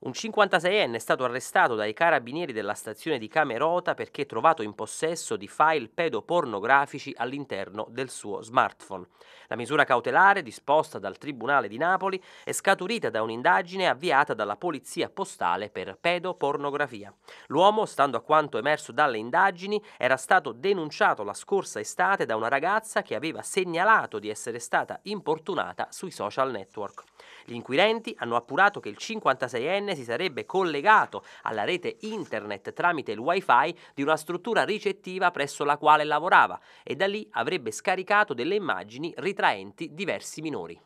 Un 56enne è stato arrestato dai carabinieri della stazione di Camerota perché trovato in possesso di file pedopornografici all'interno del suo smartphone. La misura cautelare disposta dal Tribunale di Napoli è scaturita da un'indagine avviata dalla Polizia Postale per pedopornografia. L'uomo, stando a quanto emerso dalle indagini, era stato denunciato la scorsa estate da una ragazza che aveva segnalato di essere stata importunata sui social network. Gli inquirenti hanno appurato che il 56enne CDN si sarebbe collegato alla rete internet tramite il wifi di una struttura ricettiva presso la quale lavorava e da lì avrebbe scaricato delle immagini ritraenti diversi minori.